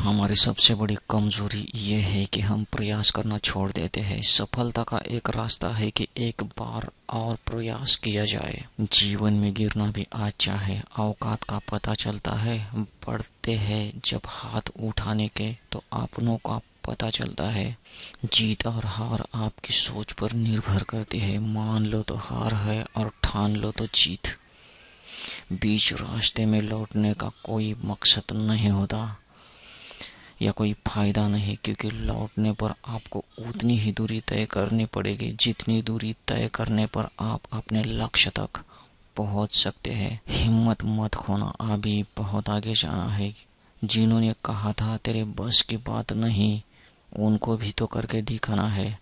हमारी सबसे बड़ी कमजोरी ये है कि हम प्रयास करना छोड़ देते हैं सफलता का एक रास्ता है कि एक बार और प्रयास किया जाए जीवन में गिरना भी अच्छा है अवकात का पता चलता है बढ़ते हैं जब हाथ उठाने के तो अपनों का पता चलता है जीत और हार आपकी सोच पर निर्भर करती है मान लो तो हार है और ठान लो तो जीत बीच रास्ते में लौटने का कोई मकसद नहीं होता या कोई फायदा नहीं क्योंकि लौटने पर आपको उतनी ही दूरी तय करनी पड़ेगी जितनी दूरी तय करने पर आप अपने लक्ष्य तक पहुंच सकते हैं हिम्मत मत खोना अभी बहुत आगे जाना है जिन्होंने कहा था तेरे बस की बात नहीं उनको भी तो करके दिखाना है